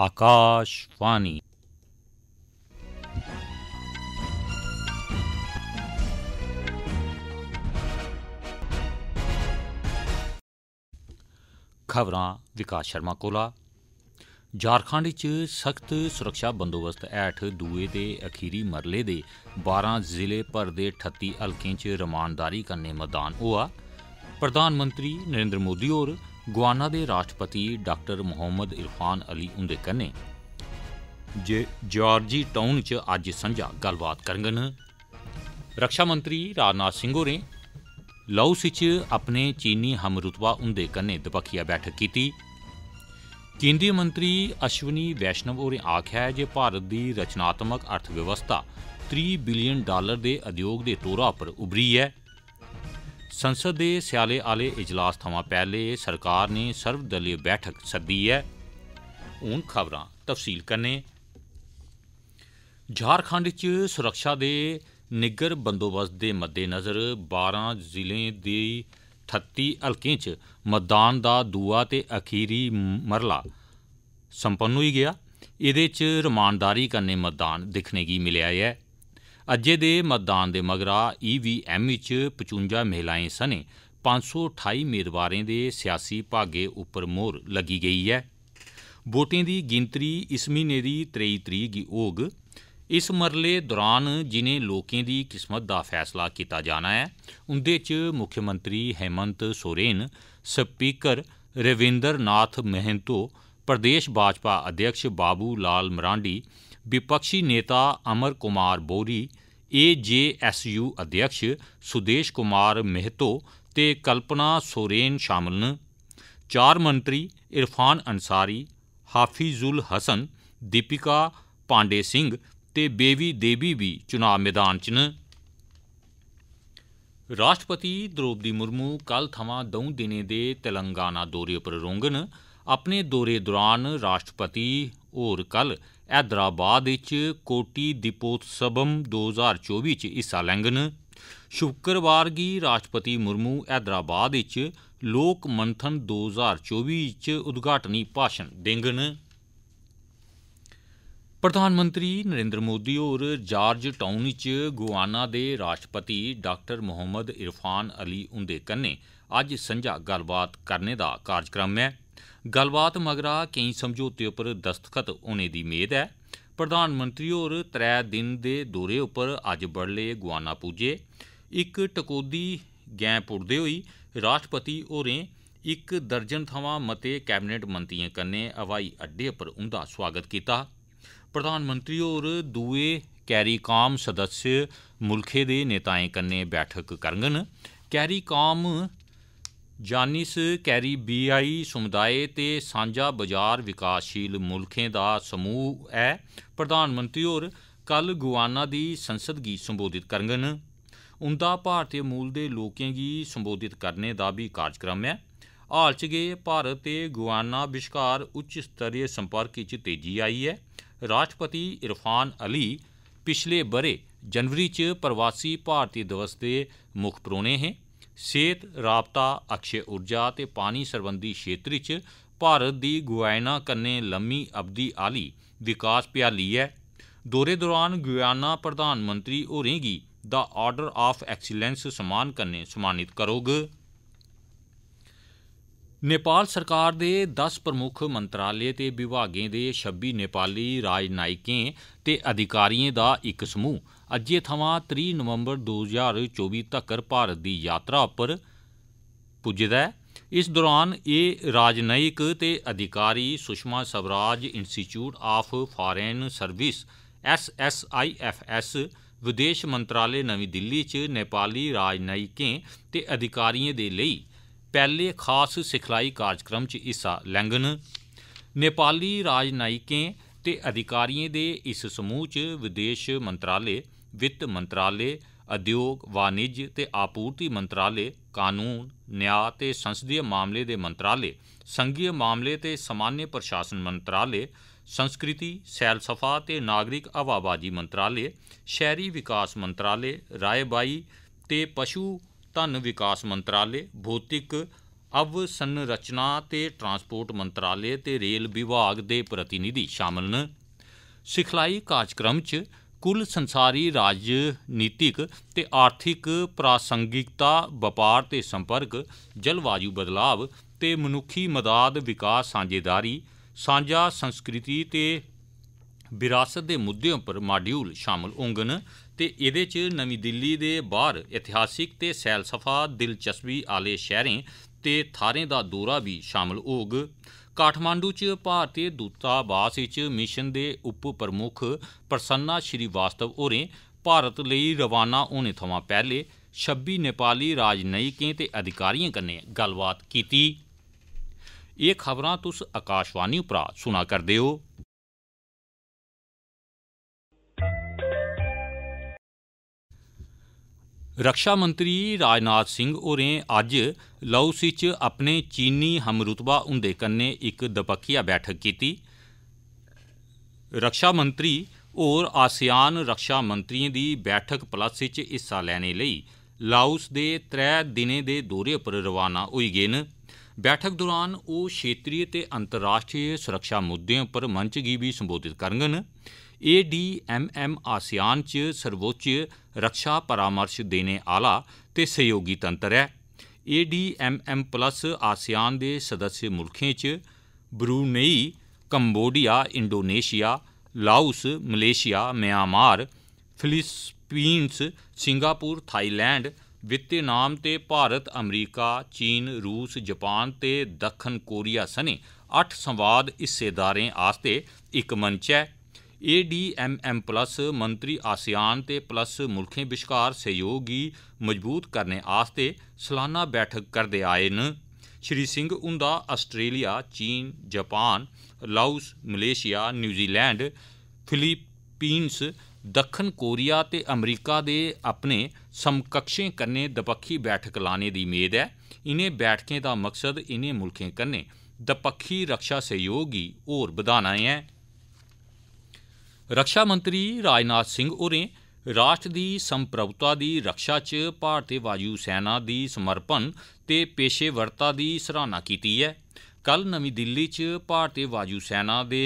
ਆਕਾਸ਼ਵਾਣੀ ਖਬਰਾਂ ਵਿਕਾਸ ਸ਼ਰਮਾ ਕੋਲਾ ਝਾਰਖੰਡ ਵਿੱਚ ਸਖਤ ਸੁਰੱਖਿਆ ਬੰਦੋਬਸਤ ਹੈਠ ਦੂਏ ਤੇ ਅਖੀਰੀ ਮਰਲੇ ਦੇ 12 ਜ਼ਿਲ੍ਹੇ ਭਰ ਦੇ 38 ਹਲਕਿਆਂ 'ਚ ਰਮਾਨਦਾਰੀ ਕਰਨੇ ਮਦਾਨ ਹੋਆ ਪ੍ਰਧਾਨ ਮੰਤਰੀ ਨਰਿੰਦਰ ਮੋਦੀ ਔਰ गुआना दे राष्ट्रपति डाक्टर मोहम्मद इरफान अली हुंदे कन्नै जार्जी टाउन च अज्ज संझा गल्लबात करङन रक्षा मंत्री राजनाथ सिंह होरें लाओस च अपने चीनी हमरुतबा हुंदे कन्नै दपक्खिया बैठक कीती केंद्री मंत्री अश्विनी वैष्णव होरें आखेआ ऐ जे भारत दी रचनात्मक अर्थव्यवस्था त्रीह् बिलियन डालर दे उद्योग दे तौरा पर उभरी ऐ ਸੰਸਦ ਦੇ ਸਿਆਲੇ ਵਾਲੇ اجلاس ਥਮਾਂ ਪਹਿਲੇ ਸਰਕਾਰ ਨੇ ਸਰਵਦਲੀ ਬੈਠਕ ਸੱਦੀ ਹੈ ਹੁਣ ਖਬਰਾਂ ਤਫਸੀਲ ਕਰਨੇ ਝਾਰਖੰਡ 'ਚ ਸੁਰੱਖਿਆ ਦੇ ਨਿਗਰ ਬੰਦੋਬਸਤ ਦੇ ਮੱਦੇ ਨਜ਼ਰ 12 ਜ਼ਿਲ੍ਹੇ ਦੇ 38 ਹਲਕਿਆਂ 'ਚ ਮਤਦਾਨ ਦਾ ਦੂਆ ਤੇ ਅਖੀਰੀ ਮਰਲਾ ਸੰਪੰਨ ਹੋਈ ਗਿਆ ਇਹਦੇ 'ਚ ਰਮਾਨਦਾਰੀ ਕਰਨੇ ਮਤਦਾਨ ਦਿਖਣੇ ਕੀ ਮਿਲਿਆ ਹੈ ਅੱਜੇ ਦੇ ਮਤਦਾਨ ਦੇ ਮਗਰਾ ਈਵੀਐਮ ਵਿੱਚ 55 ਮਹਿਲਾਵਾਂ ਸਨੇ 528 ਉਮੀਦਵਾਰਾਂ ਦੇ ਸਿਆਸੀ ਭਾਗੇ ਉੱਪਰ ਮੋਹਰ ਲੱਗੀ ਗਈ ਹੈ ਵੋਟਿੰਗ ਦੀ ਗਿਣਤਰੀ ਇਸ ਮਹੀਨੇ ਦੀ 23 ਤਰੀਕ ਹੀ ਹੋਗ ਇਸ ਮਰਲੇ ਦੌਰਾਨ ਜਿਨੇ ਲੋਕਾਂ ਦੀ ਕਿਸਮਤ ਦਾ ਫੈਸਲਾ ਕੀਤਾ ਜਾਣਾ ਹੈ ਉਨ੍ਹਾਂ 'ਚ ਮੁੱਖ ਮੰਤਰੀ ਹੇਮੰਤ ਸੋਰੇਨ ਸਪੀਕਰ ਰਵਿੰਦਰ ਨਾਥ ਮਹੰਤੋ ਪ੍ਰਦੇਸ਼ ਭਾਜਪਾ ਅਧਿਕਸ਼ ਬਾਬੂ ਲਾਲ ਮਰਾਂਡੀ ਵਿਪਕਸ਼ੀ ਨੇਤਾ ਅਮਰ ਕੁਮਾਰ ਬੋਰੀ ਏਜੇਐਸਯੂ ਅਧਿਕਸ਼ ਸੁਦੇਸ਼ ਕੁਮਾਰ ਮਹਿਤੋ ਤੇ ਕਲਪਨਾ ਸੋਰੇਨ ਸ਼ਾਮਲ ਨੇ ਚਾਰ ਮੰਤਰੀ ਇਰਫਾਨ ਅਨਸਾਰੀ ਹਾਫੀਜ਼ੁਲ ਹਸਨ ਦੀਪਿਕਾ ਪਾਂਡੇ ਸਿੰਘ ਤੇ ਬੇਵੀ ਦੇਵੀ ਵੀ ਚੋਣ ਮੈਦਾਨ 'ਚ ਨੇ ਰਾਸ਼ਟਰਪਤੀ ਦ੍ਰੋਪਦੀ ਮੁਰਮੂ ਕੱਲ ਥਮਾ ਦੋ ਦਿਨੇ ਦੇ ਤੇਲੰਗਾਨਾ ਦੌਰੇ ਉਪਰ ਰੋਂਗਣ ਆਪਣੇ ਦੌਰੇ ਦੌਰਾਨ ਰਾਸ਼ਟਰਪਤੀ ਹੋਰ ਕੱਲ ਹੈਦਰਾਬਾਦ ਵਿੱਚ ਕੋਟੀ ਦੀਪੋਤਸਵਮ 2024 ਵਿੱਚ ਹਿੱਸਾ ਲੈਣਗੇ ਸ਼ੁੱਕਰਵਾਰ ਗੀ ਰਾਸ਼ਟਰਪਤੀ ਮੁਰਮੂ ਹੈਦਰਾਬਾਦ ਵਿੱਚ ਲੋਕ ਮੰਥਨ 2024 ਵਿੱਚ ਉਦਘਾਟਨੀ ਭਾਸ਼ਣ ਦੇਣਗੇ ਪ੍ਰਧਾਨ ਮੰਤਰੀ ਨਰਿੰਦਰ ਮੋਦੀ ਹੋਰ ਜਾਰਜ ਟਾਊਨ ਵਿੱਚ ਗੁਆਨਾ ਦੇ ਰਾਸ਼ਟਰਪਤੀ ਡਾਕਟਰ ਮੁਹੰਮਦ ਇਰਫਾਨ ਅਲੀ ਉੰਦੇ ਕੰਨੇ ਅੱਜ ਸੰਝਾ ਗੱਲਬਾਤ ਕਰਨੇ ਦਾ ਕਾਰਜਕ੍ਰਮ ਹੈ गल्लबात मगरा केईं समझौते उप्पर दस्तखत होने दी मेद ऐ प्रधानमंत्री होर त्रै दिन दे दौरे उप्पर अज्ज बड्डलै गुआना पुज्जे इक टकोह्दी गैं पुट्टदे होई राष्ट्रपति होरें इक दर्जन थमां मते कैबिनेट मंत्रिएं कन्नै हवाई अड्डे पर उंदा सोआगत कीता प्रधानमंत्री होर दुए कैरीकाम सदस्य मुल्खै दे नेताएं कन्नै बैठक करङन कैरीकाम ਜਾਨਿਸ ਕੈਰੀ ਬੀਆਈ ਸਮੁਦਾਇ ਤੇ ਸਾਂਝਾ ਬਾਜ਼ਾਰ ਵਿਕਾਸਸ਼ੀਲ ਮੁਲਕਾਂ ਦਾ ਸਮੂਹ ਹੈ ਪ੍ਰਧਾਨ ਮੰਤਰੀ ਹੋਰ ਕੱਲ ਗੁਆਨਾ ਦੀ ਸੰਸਦ ਗੀ ਸੰਬੋਧਿਤ ਕਰਨਗੇ ਉਨਦਾ ਭਾਰਤੀ ਮੂਲ ਦੇ ਲੋਕਾਂ ਗੀ ਸੰਬੋਧਿਤ ਕਰਨੇ ਦਾ ਵੀ ਕਾਰਜਕ੍ਰਮ ਹੈ ਹਾਲ ਚ ਗਏ ਭਾਰਤ ਤੇ ਗੁਆਨਾ ਵਿਚਕਾਰ ਉੱਚ ਸਤਰੀਏ ਸੰਪਰਕ ਵਿੱਚ ਤੇਜ਼ੀ ਆਈ ਹੈ ਰਾਸ਼ਟਰਪਤੀ ਇਰਫਾਨ ਅਲੀ ਪਿਛਲੇ ਬਰੇ ਜਨਵਰੀ ਚ ਪ੍ਰਵਾਸੀ ਭਾਰਤੀ ਦਿਵਸ ਦੇ ਮੁੱਖ ਪ੍ਰੋਣੇ ਹਨ ਸਿਹਤ, ਰਾਪਤਾ, ਅਕਸ਼ੇ ਊਰਜਾ ਤੇ ਪਾਣੀ ਸੰਬੰਧੀ ਖੇਤਰ 'ਚ ਭਾਰਤ ਦੀ ਗੁਆਇਨਾ ਕੰਨੇ ਲੰਮੀ ਅਬਦੀ ਆਲੀ ਵਿਕਾਸ ਪਿਆਲੀ ਹੈ ਦੌਰੇ ਦੌਰਾਨ ਗੁਆਇਨਾ ਪ੍ਰਧਾਨ ਮੰਤਰੀ ਹੋਰੇਗੀ ਦਾ ਆਰਡਰ ਆਫ ਐਕਸੀਲੈਂਸ ਸਮਾਨ ਕੰਨੇ ਸਮਾਨਿਤ ਕਰੋਗੇ नेपाल सरकार दे दस प्रमुक्ख मंत्रालयें ते विभागें दे छब्बी नेपाली राजनयिकें ते अधिकारिएं दा इक समूह अज्जै थमां त्रीह् नवम्बर दो ज्हार चौबी तक्कर भारत दी यात्रा पर पुज्जे दा ऐ इस दौरान एह् राजनयिक ते अधिकारी Sushma Swaraj institute of foreign service SSIFS विदेश मंत्रालय नमीं दिल्ली च नेपाली राजनयिकें ते अधिकारिएं दे लेई ਪਹਿਲੇ ਖਾਸ ਸਿਖਲਾਈ ਕਾਰਜਕ੍ਰਮ 'ਚ ਹਿੱਸਾ ਲੈਂਗਨ ਨੇਪਾਲੀ ਰਾਜਨਾਇਕਾਂ ਤੇ ਅਧਿਕਾਰੀਆਂ ਦੇ ਇਸ ਸਮੂਹ 'ਚ ਵਿਦੇਸ਼ ਮੰਤਰਾਲੇ ਵਿੱਤ ਮੰਤਰਾਲੇ ਉਦਯੋਗ ਵਾਣਿਜ ਤੇ ਆਪੂਰਤੀ ਮੰਤਰਾਲੇ ਕਾਨੂੰਨ ਨਿਆਂ ਤੇ ਸੰਸਦੀ ਮਾਮਲੇ ਦੇ ਮੰਤਰਾਲੇ ਸੰਘੀ ਮਾਮਲੇ ਤੇ ਸਮਾਨਯ ਪ੍ਰਸ਼ਾਸਨ ਮੰਤਰਾਲੇ ਸੰਸਕ੍ਰਿਤੀ ਸੈਲ ਤੇ ਨਾਗਰਿਕ ਆਵਾਜਾਈ ਮੰਤਰਾਲੇ ਸ਼ਹਿਰੀ ਵਿਕਾਸ ਮੰਤਰਾਲੇ ਰਾਏਬਾਈ ਤੇ ਪਸ਼ੂ ਧਨ ਵਿਕਾਸ ਮੰਤਰਾਲੇ ਭੌਤਿਕ ਸੰਰਚਨਾ ਤੇ ਟਰਾਂਸਪੋਰਟ ਮੰਤਰਾਲੇ ਤੇ ਰੇਲ ਵਿਭਾਗ ਦੇ ਪ੍ਰਤੀਨਿਧੀ ਸ਼ਾਮਲ ਨੇ ਸਿਖਲਾਈ ਕਾਰਜਕ੍ਰਮ 'ਚ ਕੁੱਲ ਸੰਸਾਰੀ ਰਾਜਨੀਤਿਕ ਤੇ ਆਰਥਿਕ ਪ੍ਰਾਸੰਗਿਕਤਾ ਵਪਾਰ ਤੇ ਸੰਪਰਕ ਜਲਵਾਯੂ ਬਦਲਾਵ ਤੇ ਮਨੁੱਖੀ ਮਦਦ ਵਿਕਾਸ ਸਾਂਝੇਦਾਰੀ ਸਾਂਝਾ ਸੰਸਕ੍ਰਿਤੀ ਤੇ ਵਿਰਾਸਤ ਦੇ ਮੁੱਦਿਆਂ ਪਰ ਮਾਡਿਊਲ ਸ਼ਾਮਲ ਹੋਣਗੇ ਤੇ ਇਹਦੇ 'ਚ ਨਵੀਂ ਦਿੱਲੀ ਦੇ ਬਾਹਰ ਇਤਿਹਾਸਿਕ ਤੇ ਸੈਲਸਫਾ ਦਿਲਚਸਪੀ ਵਾਲੇ ਸ਼ਹਿਰਾਂ ਤੇ ਥਾਰੇ ਦਾ ਦੌਰਾ ਵੀ ਸ਼ਾਮਲ ਹੋਗ ਕਾਠਮਾਂਡੂ 'ਚ ਭਾਰਤੀ ਦੂਤਾਵਾਸ ਵਿੱਚ ਮਿਸ਼ਨ ਦੇ ਉਪ ਪ੍ਰਮੁੱਖ ਪ੍ਰਸੰਨਾ ਸ਼੍ਰੀ ਵਾਸਤਵ ਹੋਰੇ ਭਾਰਤ ਲਈ ਰਵਾਨਾ ਹੋਣੇ ਥਵਾਂ ਪਹਿਲੇ 26 ਨੇਪਾਲੀ ਰਾਜਨੈਇਕਾਂ ਤੇ ਅਧਿਕਾਰੀਆਂ ਕੰਨੇ ਗੱਲਬਾਤ ਕੀਤੀ ਇਹ ਖਬਰਾਂ ਤੁਸੀਂ ਆਕਾਸ਼ਵਾਣੀ ਉਪਰ ਸੁਣਾ ਕਰਦੇ ਹੋ रक्षा मंत्री राजनाथ सिंह होरें अज्ज लाओस च अपने चीनी हमरूतबा हुंदे कन्नै इक दपक्खी बैठक कीती रक्षा मंत्री होर आसियान रक्षा मंत्रियें दी बैठक प्लस च हिस्सा लैने लेई लाओस दे त्रै दिनें दे दौरे पर रवाना होई गे न बैठक दौरान ओह् क्षेत्रीय ते अंतर्राश्ट्रीय सुरक्षा मुद्दें पर मंच गी बी संबोधित करङन एडीएमएम आसियान च सर्वोच्च रक्षा परामर्श देने आला ते सहयोगी तंत्र ऐ एडीएमएम प्लस आसियान दे सदस्य मुल्खें च Brunei Cambodia Indonesia Laos Malaysia Myanmar Philippines Singapore Thailand Vietnam ते भारत अमरीका चीन रूस जापान ते दक्खन कोरिया सने अट्ठ संवाद हिस्सेदारें आस्ते इक मंच ऐ एडीएमएम प्लस मंत्री आसियान ते प्लस मुल्खें बश्कार सैह्योग गी मजबूत करने आस्तै सलाना बैठक करदे आए न श्री सिंह हुंदा आस्ट्रेलिया चीन Japan Laos Malaysia New Zealand Philippines दक्खन कोरिया ते अमरीका दे अपने समकक्षें कन्नै दपक्खी बैठक लाने दी मेद ऐ इनें बैठकें दा मकसद इनें मुल्खें कन्नै दपक्खी रक्षा सैह्योग गी होर बघाना ऐं रक्षा मंत्री राजनाथ सिंह होरें राश्ट्र दी संप्रभुता दी रक्षा च भारती वायु सेना दी समर्पण ते पेशेवरता दी सराहना कीती ऐ कल नमीं दिल्ली च भारती वायु सेना दे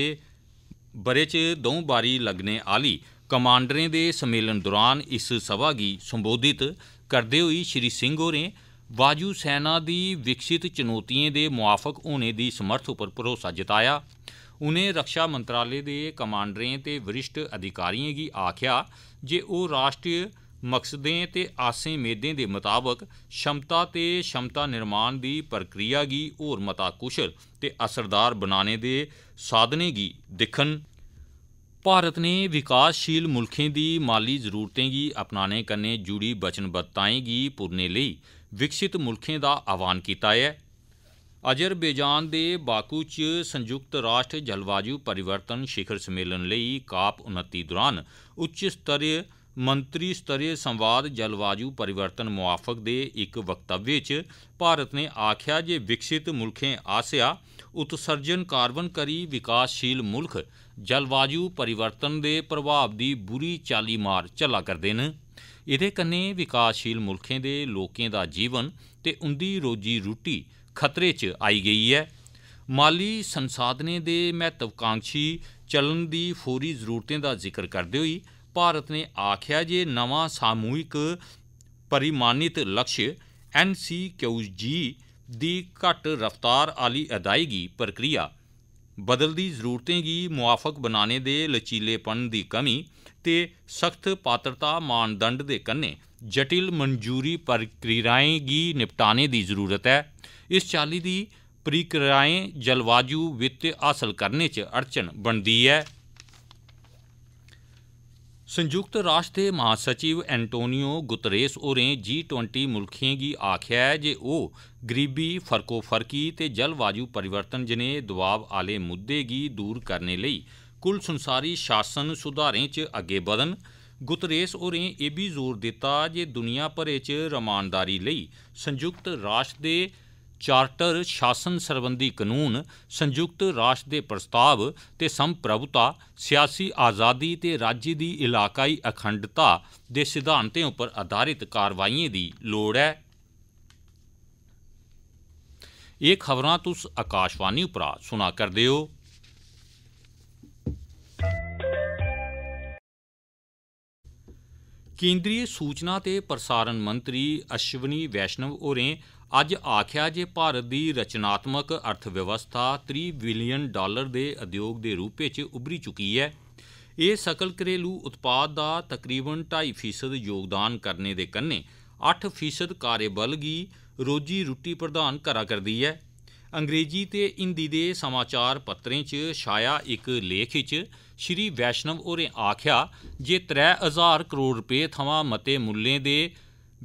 ब'रे च द'ऊं बारी लग्गने आह्ली कमांडरें दे सम्मेलन दौरान इस सभा गी संबोधित करदे होई श्री सिंह होरें वायु सेना दी विकसित चुनौतिएं दे मुआफक होने दी समर्थ उप्पर भरोसा जताया उनें रक्षा मंत्रालय दे कमांडरें ते वरिष्ठ अधिकारिएं गी आक्खेआ जे ओह् राष्ट्री मकसदें ते आसें मेदें दे मताबक छमता ते छमता निर्माण दी प्रक्रिया गी होर मता कुशल ते असरदार बनाने दे साधनें गी दिक्खन भारत नै विकासशील मुल्खें दी माली जरूरतें गी अपनाने कन्नै जुड़ी वचनबद्धताएं गी पुरने लेई विकसित मुल्खें दा आह्वान कीता ऐ ਅਜ਼ਰਬੈਜਾਨ ਦੇ ਬਾਕੂ 'ਚ ਸੰਯੁਕਤ ਰਾਸ਼ਟਰ ਜਲਵਾਯੂ ਪਰਿਵਰਤਨ ਸਿਖਰ ਸੰਮੇਲਨ ਲਈ ਕਾਪ 29 ਦੌਰਾਨ ਉੱਚ ਸਤਰੀ ਮੰਤਰੀ ਸਤਰੀ ਸੰਵਾਦ ਜਲਵਾਯੂ ਪਰਿਵਰਤਨ ਮੁਆਫਕ ਦੇ ਇੱਕ ਵਕਤਵਯ 'ਚ ਭਾਰਤ ਨੇ ਆਖਿਆ ਜੇ ਵਿਕਸਿਤ ਮੁਲਖੇ ਆਸਿਆ ਉਤਸਰਜਨ ਕਾਰਬਨ ਕਰੀ ਵਿਕਾਸਸ਼ੀਲ ਮੁਲਕ ਜਲਵਾਯੂ ਪਰਿਵਰਤਨ ਦੇ ਪ੍ਰਭਾਵ ਦੀ ਬੁਰੀ ਚਾਲੀ ਮਾਰ ਚੱਲਾ ਕਰਦੇ ਨੇ ਇਹਦੇ ਕੰਨੇ ਵਿਕਾਸਸ਼ੀਲ ਮੁਲਕਾਂ ਦੇ ਲੋਕਾਂ ਦਾ ਜੀਵਨ ਤੇ ਉੰਦੀ ਰੋਜੀ ਰੋਟੀ ਖਤਰੇ 'ਚ ਆਈ ਗਈ ਹੈ ਮਾਲੀ ਸੰਸਾਧਨੇ ਦੇ ਮਹੱਤਵਕਾਂਖੀ ਚਲਨ ਦੀ ਫੌਰੀ ਜ਼ਰੂਰਤਾਂ ਦਾ ਜ਼ਿਕਰ ਕਰਦੇ ਹੋਏ ਭਾਰਤ ਨੇ ਆਖਿਆ ਜੇ ਨਵਾਂ ਸਾਮੂਹਿਕ ਪਰਿਮਾਨਿਤ ਲਕਸ਼ NCQG ਦੀ ਘੱਟ ਰਫ਼ਤਾਰ ਵਾਲੀ ਅਦਾਇਗੀ ਪ੍ਰਕਿਰਿਆ ਬਦਲਦੀ ਜ਼ਰੂਰਤਾਂ ਦੀ ਮੁਆਫਕ ਬਣਾਉਣੇ ਦੇ ਲਚੀਲੇਪਨ ਦੀ ਕਮੀ ਤੇ ਸਖਤ ਪਾਤਰਤਾ ਮਾਨਦੰਡ ਦੇ ਕੰਨੇ ਜਟਿਲ ਮਨਜ਼ੂਰੀ ਪ੍ਰਕਿਰਿਆਵਾਂ ਦੀ ਨਿਪਟਾਣੇ ਦੀ ਜ਼ਰੂਰਤ ਹੈ ਇਸ ਚਾਲੀ ਦੀ ਪ੍ਰਕਿਰਿਆਏ ਜਲਵਾਯੂ ਵਿੱਤ ਹਾਸਲ ਕਰਨੇ ਚ ਅੜਚਨ ਬਣਦੀ ਹੈ ਸੰਯੁਕਤ ਰਾਸ਼ਟਰ ਦੇ ਮਹਾਸਚਿਵ ਐਂਟੋਨੀਓ ਗੁਤਰੇਸ ਹੋਰੇ ਜੀ 20 ਮੁਲਕਾਂ ਦੀ ਆਖਿਆ ਹੈ ਜੇ ਉਹ ਗਰੀਬੀ ਫਰਕੋ ਫਰਕੀ ਤੇ ਜਲਵਾਯੂ ਪਰਿਵਰਤਨ ਜਨੇ ਦਬਾਅ ਵਾਲੇ ਮੁੱਦੇ ਗੀ ਦੂਰ ਕਰਨੇ ਲਈ ਕੁੱਲ ਸੰਸਾਰੀ ਸ਼ਾਸਨ ਸੁਧਾਰੇ ਚ ਅੱਗੇ ਵਧਣ ਗੁਤਰੇਸ ਹੋਰੇ ਇਹ ਵੀ ਜ਼ੋਰ ਦਿੱਤਾ ਜੇ ਦੁਨੀਆ ਭਰੇ ਚ ਰਮਾਨਦਾਰੀ ਲਈ ਸੰਯੁਕਤ ਰਾਸ਼ਟਰ ਦੇ ਚਾਰਟਰ ਸ਼ਾਸਨ ਸਰਬੰਧੀ ਕਾਨੂੰਨ ਸੰਯੁਕਤ ਰਾਸ਼ਟਰ ਦੇ ਪ੍ਰਸਤਾਵ ਤੇ ਸੰਪ੍ਰਭੂਤਾ ਸਿਆਸੀ ਆਜ਼ਾਦੀ ਤੇ ਰਾਜ ਦੀ ਇਲਾਕਾਈ ਅਖੰਡਤਾ ਦੇ ਸਿਧਾਂਤਾਂ ਉੱਪਰ ਆਧਾਰਿਤ ਕਾਰਵਾਈਆਂ ਦੀ ਲੋੜ ਹੈ ਇਹ ਖਬਰਾਂ ਤੁਸ ਆਕਾਸ਼ਵਾਣੀ ਉਪਰਾ ਸੁਣਾ ਕਰਦੇ ਹੋ ਕੇਂਦਰੀ ਸੂਚਨਾ ਤੇ ਪ੍ਰਸਾਰਣ ਮੰਤਰੀ ਅਸ਼ਵਨੀ ਵੈਸ਼ਨਵ ਹੋਰੇ ਅੱਜ ਆਖਿਆ ਜੇ ਭਾਰਤ ਦੀ ਰਚਨਾਤਮਕ ਅਰਥਵਿਵਸਥਾ 3 ਬਿਲੀਅਨ ਡਾਲਰ ਦੇ ਉਦਯੋਗ ਦੇ ਰੂਪ ਵਿੱਚ ਉਭਰੀ ਚੁੱਕੀ ਹੈ ਇਹ ਸਕਲ ਘਰੇਲੂ ਉਤਪਾਦ ਦਾ ਤਕਰੀਬਨ 2.5% ਯੋਗਦਾਨ ਕਰਨੇ ਦੇ ਕੰਨੇ 8% ਕਾਰੇਬਲ ਗੀ ਰੋਜੀ ਰੋਟੀ ਪ੍ਰਦਾਨ ਕਰਾ ਕਰਦੀ ਹੈ ਅੰਗਰੇਜ਼ੀ ਤੇ ਹਿੰਦੀ ਦੇ ਸਮਾਚਾਰ ਪੱਤਰੇ 'ਚ ਛਾਇਆ ਇੱਕ ਲੇਖ 'ਚ ਸ਼੍ਰੀ ਵੈਸ਼ਨਵ ਹੋਰੇ ਆਖਿਆ ਜੇ 3000 ਕਰੋੜ ਰੁਪਏ ਥਵਾ ਮਤੇ ਮੁੱਲੇ ਦੇ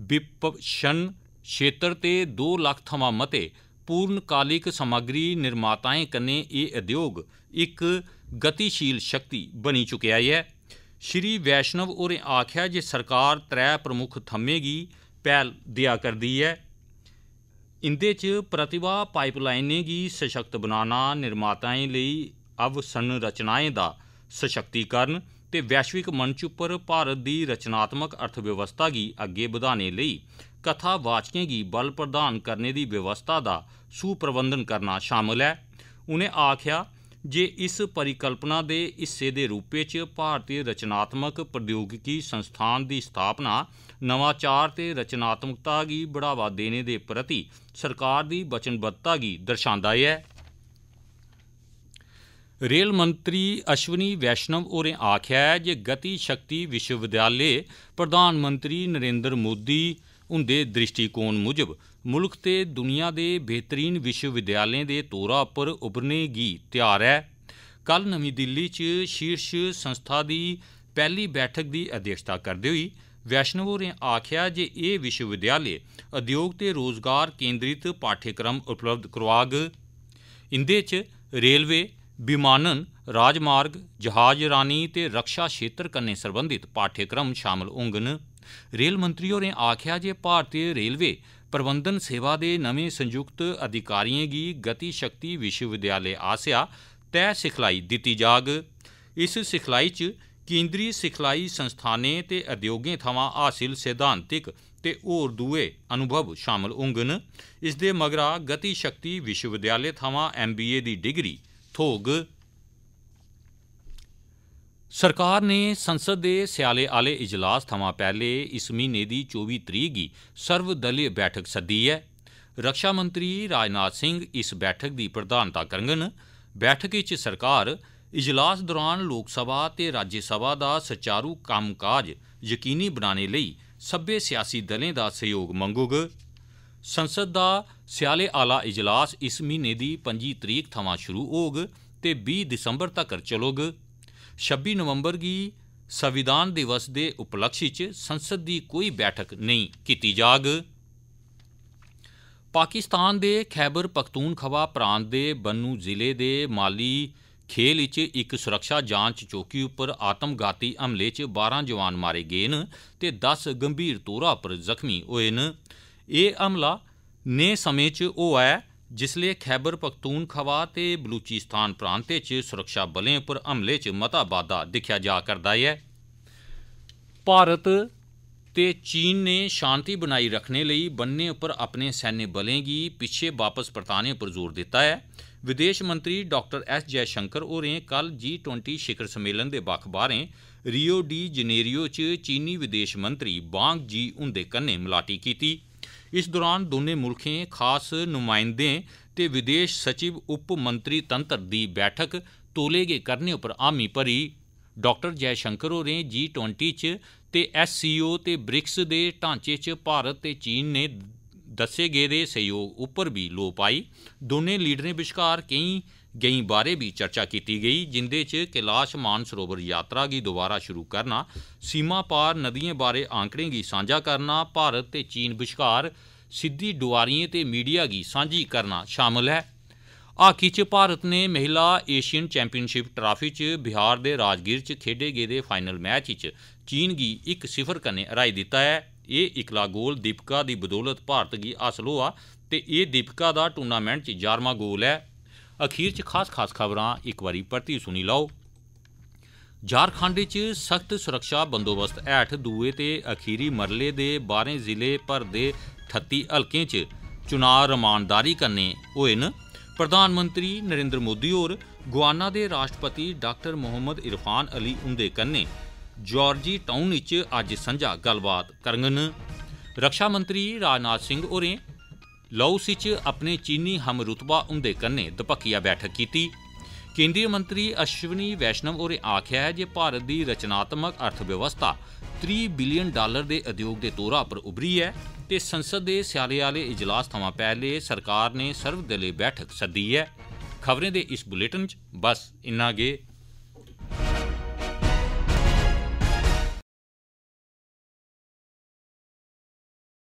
ਵਿਪਸ਼ਨ ਖੇਤਰ ਤੇ 2 ਲੱਖ ਥਮਾ ਮਤੇ ਪੂਰਨ ਕਾਲਿਕ ਸਮਗਰੀ ਨਿਰਮਾਤਾਏ ਕਨੇ ਇਹ ਉਦਯੋਗ ਇੱਕ ਗਤੀਸ਼ੀਲ ਸ਼ਕਤੀ ਬਣੀ ਚੁਕਿਆ ਹੈ ਸ਼੍ਰੀ ਵੈਸ਼ਨਵ ਉਰੇ ਆਖਿਆ ਜੇ ਸਰਕਾਰ ਤ੍ਰੈ ਪ੍ਰਮੁੱਖ ਥੰਮੇਗੀ ਪਹਿਲ ਦਿਆ ਕਰਦੀ ਹੈ ਇੰਦੇ ਚ ਪ੍ਰਤਿਭਾ ਪਾਈਪਲਾਈਨੇ ਗੀ ਸਸ਼ਕਤ ਬਣਾਣਾ ਨਿਰਮਾਤਾਏ ਲਈ ਅਵਸਨ ਰਚਨਾਏ ਦਾ ਸਸ਼ਕਤੀਕਰਨ ਤੇ ਵੈਸ਼ਵਿਕ ਮੰਚ ਉੱਪਰ ਭਾਰਤ ਦੀ ਰਚਨਾਤਮਕ ਅਰਥਵਿਵਸਥਾ ਗੀ ਅੱਗੇ ਵਧਾਣੇ ਲਈ ਕਥਾ ਵਾਚਕਾਂ ਗੀ ਬਲ ਪ੍ਰਦਾਨ ਕਰਨੇ ਦੀ ਵਿਵਸਥਾ ਦਾ ਸੁਪ੍ਰਬੰਧਨ ਕਰਨਾ ਸ਼ਾਮਲ ਹੈ ਉਹਨੇ ਆਖਿਆ ਜੇ ਇਸ ਪਰਿਕਲਪਨਾ ਦੇ ਹਿੱਸੇ ਦੇ ਰੂਪ ਵਿੱਚ ਭਾਰਤੀ ਰਚਨਾਤਮਕ ਪ੍ਰਯੋਗਿਕੀ ਸੰਸਥਾਨ ਦੀ ਸਥਾਪਨਾ ਨਵਾਚਾਰ ਤੇ ਰਚਨਾਤਮਕਤਾ ਗੀ ਬੜਾਵਾ ਦੇਣੇ ਦੇ ਪ੍ਰਤੀ ਸਰਕਾਰ ਦੀ ਵਚਨਬੱਧਤਾ ਗੀ ਦਰਸਾਉਂਦਾ ਹੈ रेल मंत्री अश्विनी वैष्णव होरें आखेआ ऐ जे गति शक्ति विश्वविद्यालय प्रधानमंत्री नरेन्द्र मोदी हुंदे दृष्टिकोण मुजब मुल्ख ते दुनिया दे बेहतरीन विश्वविद्यालयें दे तौरा पर उब्भरने गी तैयार ऐ कल नमीं दिल्ली च शीर्ष संस्था दी पैह्ली बैठक दी अध्यक्षता करदे होई वैष्णव होरें आखेआ जे एह् विश्वविद्यालय उद्योग ते रोजगार केंद्रित पाठ्यक्रम उपलब्ध करोआग इंदे च रेलवे विमानन राजमार्ग जहाजरानी ते रक्षा क्षेत्र कन्नै सरबंधत पाठ्यक्रम शामल होङन रेल मंत्री होरें आखेआ जे भारतीय रेलवे प्रबंधन सेवा दे नमें संयुक्त अधिकारिएं गी गति शक्ति विश्वविद्यालय आसेआ तय सिखलाई दित्ती जाग इस सिखलाई च केंद्री सिखलाई संस्थानें ते उद्योगें थमां हासिल सैद्धांतिक ते होर दुए अनुभव शामल होङन इसदे मगरा गति शक्ति विश्वविद्यालय थमां एमबीए दी डिग्री ਥੋਗ ਸਰਕਾਰ ਨੇ ਸੰਸਦ ਦੇ ਸਿਆਲੇ ਆਲੇ ਇਜਲਾਸ ਥਮਾਂ ਪਹਿਲੇ ਇਸ ਮਹੀਨੇ ਦੀ 24 ਤਰੀਕ ਸਰਵ ਦਲੀ ਬੈਠਕ ਸੱਦੀ ਹੈ ਰੱਖਿਆ ਮੰਤਰੀ ਰਾਜਨਾਥ ਸਿੰਘ ਇਸ ਬੈਠਕ ਦੀ ਪ੍ਰਧਾਨਤਾ ਕਰਨਗੇ ਬੈਠਕ ਵਿੱਚ ਸਰਕਾਰ ਇਜਲਾਸ ਦੌਰਾਨ ਲੋਕ ਸਭਾ ਤੇ ਰਾਜ ਸਭਾ ਦਾ ਸੁਚਾਰੂ ਕੰਮਕਾਜ ਯਕੀਨੀ ਬਣਾਉਣ ਲਈ ਸੱਬੇ ਸਿਆਸੀ ਦਲਾਂ ਦਾ ਸਹਿਯੋਗ ਮੰਗੂਗਾ संसद दा स्याले आह्ला इजलास इस म्हीने दी पं'जी तरीक थमां शुरु होग ते बीह् दिसम्बर तक्कर चलोग छब्बी नवम्बर गी संविधान दिवस दे उपलक्ष्य च संसद दी कोई बैठक नेईं कीती जाग पाकिस्तान दे खैबर पख्तूनखवा प्रांत दे बन्नू जिले दे माली खेल च इक सुरक्षा जांच चौकी उप्पर आत्मघाती हमले च बारां जवान मारे गे न ते दस गंभीर तौरा पर जख्मी होए न ਇਹ ਹਮਲਾ ਨੇ ਸਮੇਂ 'ਚ ਹੋਇਆ ਹੈ ਲਈ ਖੈਬਰ ਪਖਤੂਨ ਖਵਾ ਤੇ ਬਲੂਚਿਸਤਾਨ ਪ੍ਰਾਂਤੇ 'ਚ ਸੁਰੱਖਿਆ ਬਲਾਂ ਉਪਰ ਹਮਲੇ 'ਚ ਮਤਾ ਬਾਦਾ ਦਿਖਿਆ ਜਾ ਕਰਦਾ ਹੈ ਭਾਰਤ ਤੇ ਚੀਨ ਨੇ ਸ਼ਾਂਤੀ ਬਣਾਈ ਰੱਖਣ ਲਈ ਬੰਨੇ ਉਪਰ ਆਪਣੇ ਸੈਨਿਕ ਬਲਾਂ ਦੀ ਪਿੱਛੇ ਵਾਪਸ ਪਰਤਾਨੇ ਉਪਰ ਜ਼ੋਰ ਦਿੱਤਾ ਹੈ ਵਿਦੇਸ਼ ਮੰਤਰੀ ਡਾਕਟਰ ਐਸ ਜੈ ਸ਼ੰਕਰ ਰਹੇ ਕੱਲ ਜੀ 20 ਸ਼ਿਖਰ ਸੰਮੇਲਨ ਦੇ ਬਖਬਾਰੇ ਰਿਓ ਡੀ ਜਨੇਰੀਓ 'ਚ ਚੀਨੀ ਵਿਦੇਸ਼ ਮੰਤਰੀ ਬਾਂਗ ਜੀ ਉਹਦੇ ਕੰਨੇ ਮਲਾਟੀ ਕੀਤੀ ਇਸ ਦੌਰਾਨ ਦੋਨੇ ਮੁਲਕੇ ਖਾਸ ਨੁਮਾਇੰਦੇ ਤੇ ਵਿਦੇਸ਼ ਸਚਿਵ ਉਪ ਮੰਤਰੀ ਤੰਤਰ ਦੀ ਬੈਠਕ ਤੋਲੇਗੇ ਕਰਨੇ ਉਪਰ ਆਮੀ ਪਰੀ ਡਾਕਟਰ ਜੈ ਸ਼ੰਕਰ ਹੋਰੇ ਜੀ 20 ਚ ਤੇ ਐਸਸੀਓ ਤੇ ਬ੍ਰਿਕਸ ਦੇ ਢਾਂਚੇ ਚ ਭਾਰਤ ਤੇ ਚੀਨ ਨੇ ਦੱਸੇ ਗਏ ਦੇ ਸਹਿਯੋਗ ਉੱਪਰ ਵੀ ਲੋਪਾਈ ਆਈ ਦੋਨੇ ਲੀਡਰਾਂ ਵਿਚਕਾਰ ਕਈ ਗਈ ਬਾਰੇ ਵੀ ਚਰਚਾ ਕੀਤੀ ਗਈ ਜਿੰਦੇ 'ਚ ਕੈਲਾਸ਼ ਮਾਨਸਰੋਵਰ ਯਾਤਰਾ ਦੀ ਦੁਬਾਰਾ ਸ਼ੁਰੂ ਕਰਨਾ ਸੀਮਾ ਪਾਰ ਨਦੀਆਂ ਬਾਰੇ ਆંકੜੇ ਗੀ ਸਾਂਝਾ ਕਰਨਾ ਭਾਰਤ ਤੇ ਚੀਨ ਵਿਚਕਾਰ ਸਿੱਧੀ ਦੁਆਰੀਆਂ ਤੇ ਮੀਡੀਆ ਦੀ ਸਾਂਝੀ ਕਰਨਾ ਸ਼ਾਮਲ ਹੈ ਹਾਕੀ 'ਚ ਭਾਰਤ ਨੇ ਮਹਿਲਾ ਏਸ਼ੀਅਨ ਚੈਂਪੀਅਨਸ਼ਿਪ ਟਰਾਫੀ 'ਚ ਬਿਹਾਰ ਦੇ ਰਾਜਗੀਰ 'ਚ ਖੇਡੇ ਗਏ ਦੇ ਫਾਈਨਲ ਮੈਚ 'ਚ ਚੀਨ ਦੀ 1-0 ਕਨੇ ਹਰਾਈ ਦਿੱਤਾ ਹੈ ਇਹ ਇਕਲਾ ਗੋਲ ਦੀਪਕਾ ਦੀ ਬਦੌਲਤ ਭਾਰਤ ਦੀ ਹਾਸਲ ਹੋਆ ਤੇ ਇਹ ਦੀਪਕਾ ਦਾ ਟੂਰਨਾਮੈਂਟ 'ਚ 11ਵਾਂ ਗੋਲ ਹੈ ਅਖੀਰ 'ਚ ਖਾਸ-ਖਾਸ ਖਬਰਾਂ ਇੱਕ ਵਾਰੀ ਪੜ੍ਹਤੀ ਸੁਣੀ ਲਓ ਝਾਰਖੰਡ ਵਿੱਚ ਸਖਤ ਸੁਰੱਖਿਆ ਬੰਦੋਬਸਤ ਐਠ ਦੂਏ ਤੇ ਅਖੀਰੀ ਮਰਲੇ ਦੇ 12 ਜ਼ਿਲ੍ਹੇ ਭਰ ਦੇ 38 ਹਲਕੇ 'ਚ ਚੋਣਾਂ ਰਮਾਨਦਾਰੀ ਕਰਨੇ ਹੋਏ ਨ ਪ੍ਰਧਾਨ ਮੰਤਰੀ ਨਰਿੰਦਰ ਮੋਦੀ ਹੋਰ ਗੁਆਨਾ ਦੇ ਰਾਸ਼ਟਰਪਤੀ ਡਾਕਟਰ ਮੁਹੰਮਦ ਇਰਫਾਨ ਅਲੀ ਉੰਦੇ ਕੰਨੇ ਜਾਰਜੀ ਟਾਊਨ ਵਿੱਚ ਅੱਜ ਸੰਝਾ ਗੱਲਬਾਤ ਕਰਨਗੇ ਰੱਖਿਆ ਮੰਤਰੀ ਰਾਜਨਾਥ ਸਿੰਘ ਹੋਰੇ ਲਾਓਸ ਵਿੱਚ ਆਪਣੇ ਚੀਨੀ ਹਮ ਹਮਰੁਤਬਾ ਉੰਦੇ ਕੰਨੇ ਦਪਕੀਆ ਬੈਠਕ ਕੀਤੀ ਕੇਂਦਰੀ ਮੰਤਰੀ ਅਸ਼ਵਨੀ ਵੈਸ਼ਨਵ ਹੋਰੇ ਆਖਿਆ ਹੈ ਜੇ ਭਾਰਤ ਦੀ ਰਚਨਾਤਮਕ ਅਰਥ ਵਿਵਸਥਾ 3 ਬਿਲੀਅਨ ਡਾਲਰ ਦੇ ਉਦਯੋਗ ਦੇ ਤੌਰ 'ਤੇ ਉਭਰੀ ਹੈ ਤੇ ਸੰਸਦ ਦੇ ਸਿਆਲੇ ਵਾਲੇ ਇਜਲਾਸ ਤੋਂ ਪਹਿਲੇ ਸਰਕਾਰ ਨੇ ਸਰਵ ਸਰਵਦਲੀ ਬੈਠਕ ਸੱਦੀ ਹੈ ਖਬਰਾਂ ਦੇ ਇਸ ਬੁਲੇਟਿਨ 'ਚ ਬਸ ਇੰਨਾ ਗੇ